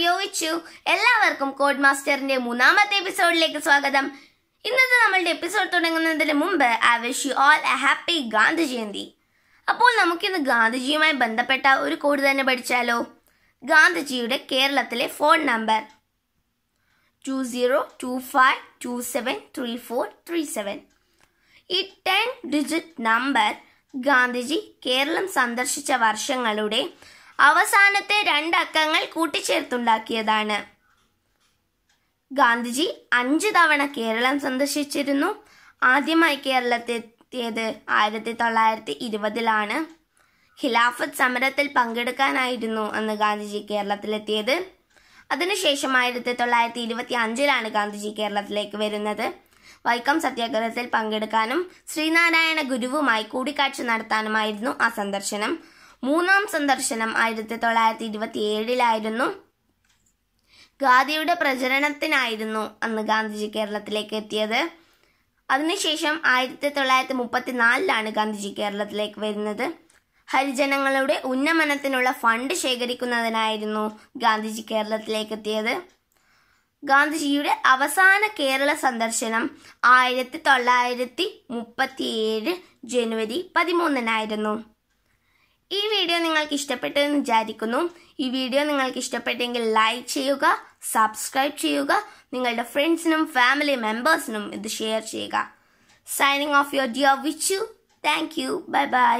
വ്യോവിച്ചു എല്ലാവർക്കും കോഡ് മാസ്റ്ററിന്റെ മൂന്നാമത്തെ എപ്പിസോഡിലേക്ക് സ്വാഗതം ഇന്നത്തെ നമ്മളുടെ എപ്പിസോഡ് തുടങ്ങുന്നതിന് മുമ്പ് I wish you all a happy Gandhi Jayanti അപ്പോൾ നമുക്കിന്ന് ഗാന്ധിജിയുമായി ബന്ധപ്പെട്ട ഒരു കോഡ് തന്നെ പഠിച്ചാലോ ഗാന്ധിജിയുടെ കേരളത്തിലെ phone number two zero two five two seven three four three seven ഈ ten digit number Gandhiji Keralam സന്ദർശിച്ച വർഷങ്ങളുടെ അവസാനത്തെ രണ്ടക്കങ്ങൾ കൂട്ടിച്ചേർത്തുണ്ടാക്കിയതാണ് ഗാന്ധിജി അഞ്ച് തവണ കേരളം സന്ദർശിച്ചിരുന്നു ആദ്യമായി കേരളത്തെത്തിയത് ആയിരത്തി തൊള്ളായിരത്തി ഇരുപതിലാണ് ഖിലാഫത്ത് സമരത്തിൽ പങ്കെടുക്കാനായിരുന്നു അന്ന് ഗാന്ധിജി കേരളത്തിലെത്തിയത് അതിനുശേഷം ആയിരത്തി തൊള്ളായിരത്തി ഇരുപത്തി അഞ്ചിലാണ് ഗാന്ധിജി കേരളത്തിലേക്ക് വരുന്നത് വൈക്കം സത്യാഗ്രഹത്തിൽ പങ്കെടുക്കാനും ശ്രീനാരായണ ഗുരുവുമായി കൂടിക്കാഴ്ച നടത്താനുമായിരുന്നു ആ സന്ദർശനം മൂന്നാം സന്ദർശനം ആയിരത്തി തൊള്ളായിരത്തി ഇരുപത്തി ഏഴിലായിരുന്നു ഗാന്ധിയുടെ പ്രചരണത്തിനായിരുന്നു അന്ന് ഗാന്ധിജി കേരളത്തിലേക്ക് എത്തിയത് അതിനുശേഷം ആയിരത്തി തൊള്ളായിരത്തി മുപ്പത്തിനാലിലാണ് ഗാന്ധിജി കേരളത്തിലേക്ക് വരുന്നത് ഹരിജനങ്ങളുടെ ഉന്നമനത്തിനുള്ള ഫണ്ട് ശേഖരിക്കുന്നതിനായിരുന്നു ഗാന്ധിജി കേരളത്തിലേക്ക് എത്തിയത് ഗാന്ധിജിയുടെ അവസാന കേരള സന്ദർശനം ആയിരത്തി തൊള്ളായിരത്തി മുപ്പത്തിയേഴ് ജനുവരി പതിമൂന്നിനായിരുന്നു ഈ വീഡിയോ നിങ്ങൾക്ക് ഇഷ്ടപ്പെട്ടെന്ന് വിചാരിക്കുന്നു ഈ വീഡിയോ നിങ്ങൾക്ക് ഇഷ്ടപ്പെട്ടെങ്കിൽ ലൈക്ക് ചെയ്യുക സബ്സ്ക്രൈബ് ചെയ്യുക നിങ്ങളുടെ ഫ്രണ്ട്സിനും ഫാമിലി മെമ്പേഴ്സിനും ഇത് ഷെയർ ചെയ്യുക signing off your dear Vichu thank you bye by